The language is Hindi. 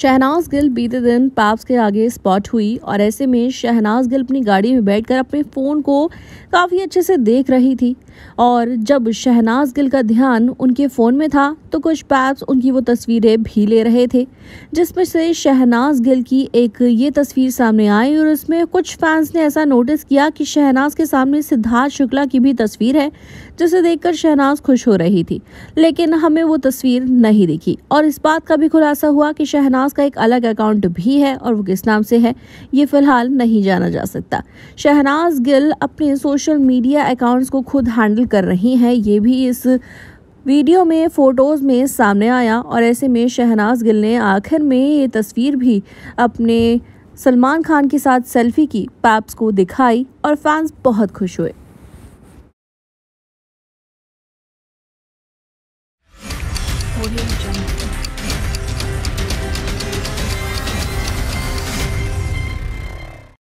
शहनाज गिल बीते दिन पैप्स के आगे स्पॉट हुई और ऐसे में शहनाज गिल अपनी गाड़ी में बैठकर अपने फ़ोन को काफ़ी अच्छे से देख रही थी और जब शहनाज गिल का ध्यान उनके फ़ोन में था तो कुछ पैप्स उनकी वो तस्वीरें भी ले रहे थे जिसमें से शहनाज गिल की एक ये तस्वीर सामने आई और उसमें कुछ फैंस ने ऐसा नोटिस किया कि शहनाज के सामने सिद्धार्थ शुक्ला की भी तस्वीर है जिसे देख शहनाज खुश हो रही थी लेकिन हमें वो तस्वीर नहीं दिखी और इस बात का भी खुलासा हुआ कि शहनाज पास का एक अलग अकाउंट भी है और वो किस नाम से है ये फिलहाल नहीं जाना जा सकता शहनाज गिल अपने सोशल मीडिया अकाउंट्स को खुद हैंडल कर रही हैं ये भी इस वीडियो में फ़ोटोज़ में सामने आया और ऐसे में शहनाज गिल ने आखिर में ये तस्वीर भी अपने सलमान खान के साथ सेल्फी की पैप्स को दिखाई और फैंस बहुत खुश हुए